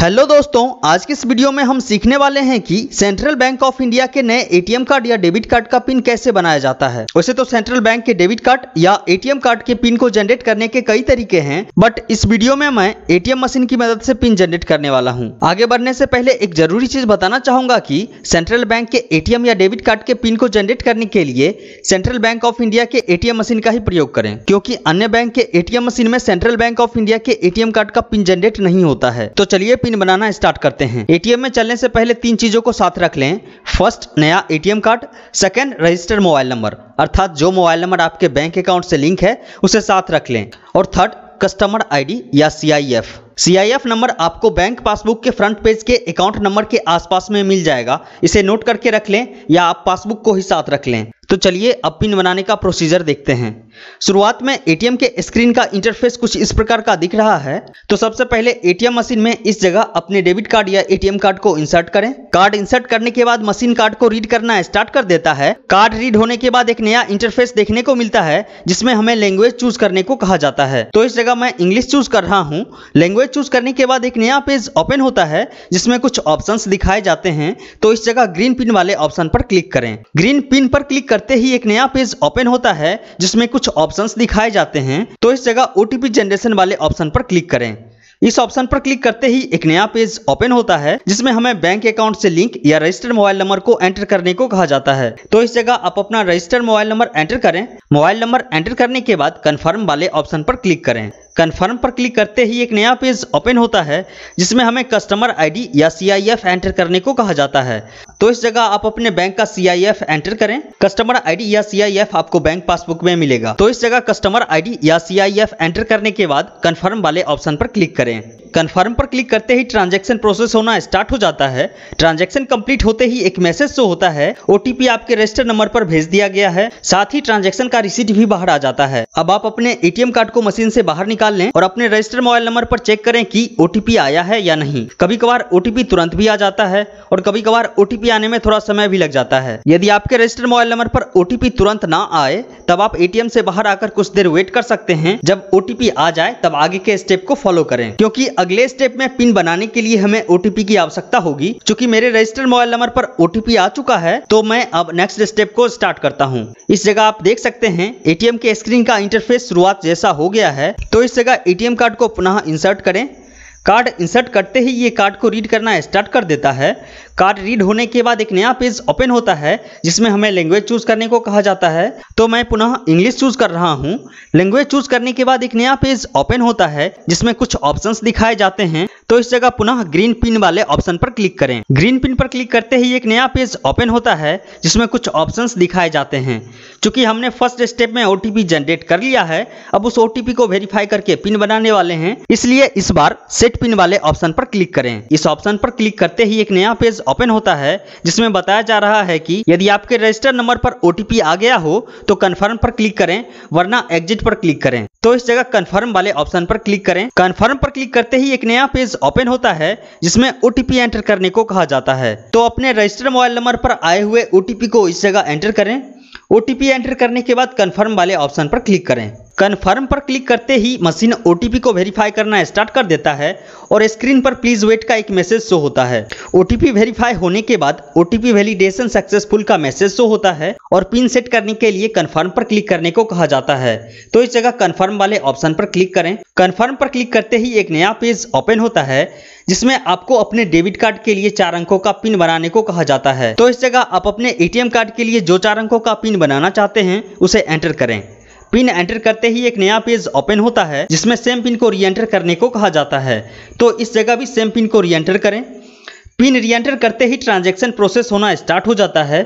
hello दोस्तों आज की इस वीडियो में हम सीखने वाले हैं कि सेंट्रल बैंक ऑफ इंडिया के नए एटीएम कार्ड या डेबिट कार्ड का पिन कैसे बनाया जाता है वैसे तो सेंट्रल बैंक के डेबिट कार्ड या एटीएम कार्ड के पिन को जनरेट करने के कई तरीके हैं बट इस वीडियो में मैं एटीएम मशीन की मदद से पिन जनरेट करने वाला हूँ आगे बढ़ने से पहले एक जरूरी चीज बताना चाहूंगा की सेंट्रल बैंक के एटीएम या डेबिट कार्ड के पिन को जनरेट करने के लिए सेंट्रल बैंक ऑफ इंडिया के एटीएम मशीन का ही प्रयोग करें क्योंकि अन्य बैंक के एटीएम मशीन में सेंट्रल बैंक ऑफ इंडिया के एटीएम कार्ड का पिन जनरेट नहीं होता है तो चलिए पिन बनाना स्टार्ट करते हैं एटीएम में चलने से पहले तीन चीजों को साथ रख लें फर्स्ट नया ATM card second registered mobile number अर्थात जो मोबाइल नंबर आपके बैंक अकाउंट से लिंक है उसे साथ रख लें और थर्ड कस्टमर आईडी या सीआईएफ सीआईएफ नंबर आपको बैंक पासबुक के फ्रंट पेज के अकाउंट नंबर के आसपास में मिल जाएगा इसे नोट करके रख लें या आप पासबुक को ही साथ रख लें तो चलिए अब पिन बनाने का प्रोसीजर देखते हैं शुरुआत में एटीएम के स्क्रीन का इंटरफेस कुछ इस प्रकार का दिख रहा है तो सबसे पहले एटीएम मशीन में इस जगह अपने डेबिट कार्ड या एटीएम कार्ड को इंसर्ट करें कार्ड इंसर्ट करने के बाद मशीन कार्ड को रीड करना स्टार्ट कर देता है कार्ड रीड होने के बाद एक नया इंटरफेस देखने को मिलता है जिसमे हमें लैंग्वेज चूज करने को कहा जाता है तो इस जगह मैं इंग्लिश चूज कर रहा हूँ लैंग्वेज चूज करने के बाद एक नया पेज ओपन होता है जिसमे कुछ ऑप्शन दिखाए जाते हैं तो इस जगह ग्रीन पिन वाले ऑप्शन पर क्लिक करें ग्रीन पिन पर क्लिक करते ही एक नया पेज ओपन होता है जिसमें कुछ ऑप्शंस दिखाए जाते हैं तो इस जगह ओ जनरेशन वाले ऑप्शन पर क्लिक करें इस ऑप्शन पर क्लिक करते ही एक नया पेज ओपन होता है जिसमें हमें बैंक अकाउंट से लिंक या रजिस्टर्ड मोबाइल नंबर को एंटर करने को कहा जाता है तो इस जगह आप अपना रजिस्टर्ड मोबाइल नंबर एंटर करें मोबाइल नंबर एंटर करने के बाद कन्फर्म वाले ऑप्शन पर क्लिक करें कन्फर्म पर क्लिक करते ही एक नया पेज ओपन होता है जिसमें हमें कस्टमर आईडी या सीआईएफ एंटर करने को कहा जाता है तो इस जगह आप अपने बैंक का सी एंटर करें कस्टमर आईडी या सी आपको बैंक पासबुक में मिलेगा तो इस जगह कस्टमर आईडी या सी एंटर करने के बाद कन्फर्म वाले ऑप्शन पर क्लिक करें कन्फर्म पर क्लिक करते ही ट्रांजेक्शन प्रोसेस होना स्टार्ट हो जाता है ट्रांजेक्शन कम्प्लीट होते ही एक मैसेज शो होता है ओटीपी आपके रजिस्टर नंबर पर भेज दिया गया है साथ ही ट्रांजेक्शन का रिसीट भी बाहर आ जाता है अब आप अपने एम कार्ड को मशीन से बाहर निकाल लें और अपने रजिस्टर मोबाइल नंबर पर चेक करें कि पी आया है या नहीं कभी कभार पी तुरंत भी आ जाता है और कभी कभार ओटीपी ओटीपी आने में थोड़ा समय भी लग जाता है यदि आपके रजिस्टर्ड मोबाइल नंबर पर ओटीपी तुरंत ना आए तब आप एटीएम से बाहर आकर कुछ देर वेट कर सकते हैं जब ओटीपी आ जाए तब आगे के स्टेप को फॉलो करें क्योंकि अगले स्टेप में पिन बनाने के लिए हमें ओटीपी की आवश्यकता होगी चूंकि मेरे रजिस्टर्ड मोबाइल नंबर पर ओटीपी आ चुका है तो मैं अब नेक्स्ट स्टेप को स्टार्ट करता हूँ इस जगह आप देख सकते हैं एटीएम के स्क्रीन का इंटरफेस शुरुआत जैसा हो गया है तो इस जगह एटीएम कार्ड को पुनः इंसर्ट करें कार्ड इंसर्ट करते ही ये कार्ड को रीड करना स्टार्ट कर देता है कार्ड रीड होने के बाद एक नया पेज ओपन होता है जिसमें हमें लैंग्वेज चूज करने को कहा जाता है तो मैं पुनः इंग्लिश चूज कर रहा हूँ लैंग्वेज चूज करने के बाद एक नया पेज ओपन होता है जिसमें कुछ ऑप्शन दिखाए जाते हैं तो इस जगह पुनः ग्रीन पिन वाले ऑप्शन पर क्लिक करें ग्रीन पिन पर क्लिक करते ही एक नया पेज ओपन होता है जिसमें कुछ ऑप्शन दिखाए जाते हैं चूंकि हमने फर्स्ट स्टेप में ओ जनरेट कर लिया है अब उस ओ को वेरीफाई करके पिन बनाने वाले हैं इसलिए इस बार सेट सेट पिन वाले ऑप्शन पर क्लिक करें इस ऑप्शन पर क्लिक करते ही एक नया पेज ओपन होता है जिसमें बताया जा रहा है कि यदि आपके रजिस्टर नंबर पर ओटीपी आ गया हो तो कन्फर्म पर क्लिक करें वरना एग्जिट पर क्लिक करें तो इस जगह कन्फर्म वाले ऑप्शन पर क्लिक करें कन्फर्म पर क्लिक करते ही एक नया पेज ओपन होता है जिसमें ओटीपी एंटर करने को कहा जाता है तो अपने रजिस्टर मोबाइल नंबर पर आए हुए ओटीपी को इस जगह एंटर करें ओटीपी एंटर करने के बाद कन्फर्म वाले ऑप्शन पर क्लिक करें कन्फर्म पर क्लिक करते ही मशीन ओ को वेरीफाई करना स्टार्ट कर देता है और स्क्रीन पर प्लीज वेट का एक मैसेज शो होता है ओ वेरीफाई होने के बाद ओ वैलिडेशन सक्सेसफुल का मैसेज शो होता है और पिन सेट करने के लिए कन्फर्म पर क्लिक करने को कहा जाता है तो इस जगह कन्फर्म वाले ऑप्शन पर क्लिक करें कन्फर्म पर क्लिक करते ही एक नया पेज ओपन होता है जिसमें आपको अपने डेबिट कार्ड के लिए चार अंकों का पिन बनाने को कहा जाता है तो इस जगह आप अपने एटीएम कार्ड के लिए जो चार अंकों का पिन बनाना चाहते हैं उसे एंटर करें पिन एंटर करते ही एक नया पेज ओपन होता है जिसमें सेम पिन को रीएंटर करने को कहा जाता है तो इस जगह भी सेम पिन को रीएंटर करें पिन रीएंटर करते ही ट्रांजैक्शन प्रोसेस होना स्टार्ट हो जाता है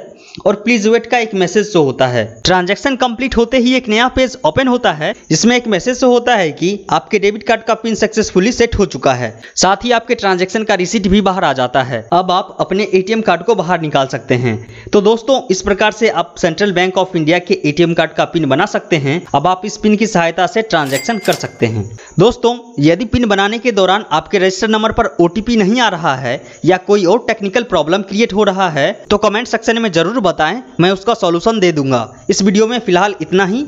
और प्लीज वेट का एक मैसेज शो होता है ट्रांजैक्शन कंप्लीट होते ही एक नया पेज ओपन होता है जिसमें एक मैसेज शो होता है कि आपके डेबिट कार्ड का पिन सक्सेसफुली सेट हो चुका है साथ ही आपके ट्रांजेक्शन का रिसिट भी बाहर आ जाता है अब आप अपने ए कार्ड को बाहर निकाल सकते हैं तो दोस्तों इस प्रकार से आप सेंट्रल बैंक ऑफ इंडिया के एटीएम कार्ड का पिन बना सकते हैं अब आप इस पिन की सहायता से ट्रांजेक्शन कर सकते हैं दोस्तों यदि पिन बनाने के दौरान आपके रजिस्टर नंबर पर ओटीपी नहीं आ रहा है या कोई और टेक्निकल प्रॉब्लम क्रिएट हो रहा है तो कमेंट सेक्शन में जरूर बताएं मैं उसका सॉल्यूशन दे दूंगा इस वीडियो में फिलहाल इतना ही